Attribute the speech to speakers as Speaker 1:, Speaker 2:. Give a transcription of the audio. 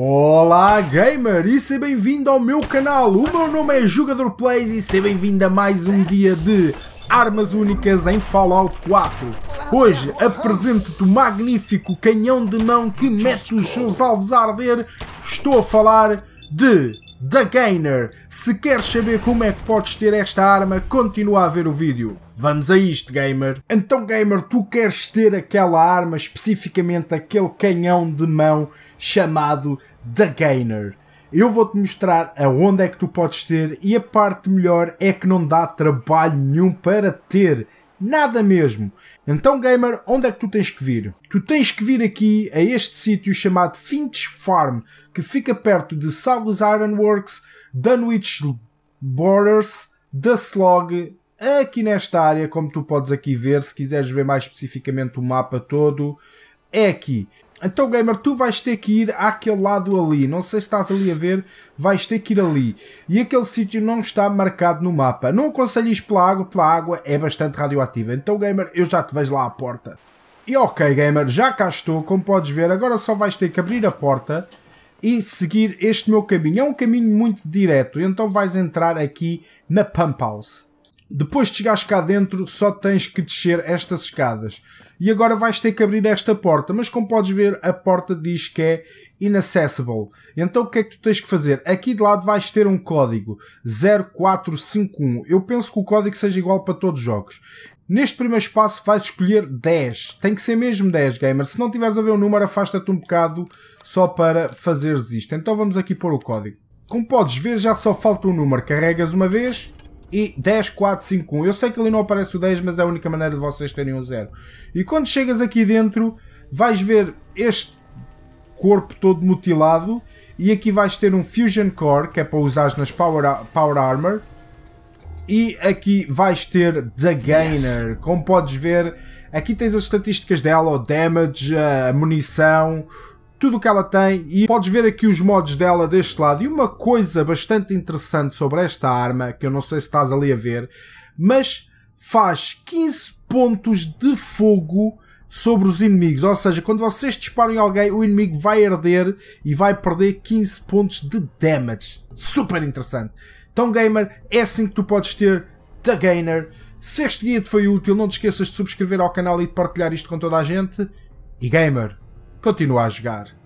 Speaker 1: Olá gamer e seja bem-vindo ao meu canal, o meu nome é Jogador Plays e seja bem-vindo a mais um guia de armas únicas em Fallout 4. Hoje apresento-te o magnífico canhão de mão que mete os seus alvos a arder, estou a falar de The Gainer. Se queres saber como é que podes ter esta arma, continua a ver o vídeo. Vamos a isto, gamer. Então, gamer, tu queres ter aquela arma, especificamente aquele canhão de mão chamado The Gainer. Eu vou-te mostrar aonde é que tu podes ter e a parte melhor é que não dá trabalho nenhum para ter Nada mesmo. Então, gamer, onde é que tu tens que vir? Tu tens que vir aqui a este sítio chamado Finch Farm, que fica perto de Saugus Ironworks, Dunwich Borders, The Slog, aqui nesta área, como tu podes aqui ver, se quiseres ver mais especificamente o mapa todo, é aqui. Então, gamer, tu vais ter que ir àquele lado ali. Não sei se estás ali a ver, vais ter que ir ali. E aquele sítio não está marcado no mapa. Não isto pela água, pela água é bastante radioativa. Então, gamer, eu já te vejo lá à porta. E ok, gamer, já cá estou. Como podes ver, agora só vais ter que abrir a porta e seguir este meu caminho. É um caminho muito direto, então vais entrar aqui na Pump House. Depois de chegares cá dentro, só tens que descer estas escadas e agora vais ter que abrir esta porta. Mas como podes ver, a porta diz que é inaccessible. Então o que é que tu tens que fazer? Aqui de lado vais ter um código 0451. Eu penso que o código seja igual para todos os jogos. Neste primeiro espaço vais escolher 10. Tem que ser mesmo 10, gamer. Se não tiveres a ver o número, afasta-te um bocado só para fazeres isto. Então vamos aqui pôr o código. Como podes ver, já só falta o um número. Carregas uma vez e 10, 4, 5, 1. Eu sei que ali não aparece o 10, mas é a única maneira de vocês terem um 0. E quando chegas aqui dentro, vais ver este corpo todo mutilado e aqui vais ter um Fusion Core, que é para usar nas Power, power Armor. E aqui vais ter The Gainer, como podes ver, aqui tens as estatísticas dela, o damage, a munição, tudo o que ela tem e podes ver aqui os mods dela deste lado. E uma coisa bastante interessante sobre esta arma, que eu não sei se estás ali a ver, mas faz 15 pontos de fogo sobre os inimigos. Ou seja, quando vocês disparam em alguém, o inimigo vai arder e vai perder 15 pontos de damage. Super interessante. Então, gamer, é assim que tu podes ter The Gainer. Se este guia te foi útil, não te esqueças de subscrever ao canal e de partilhar isto com toda a gente. E gamer, Continua a jogar.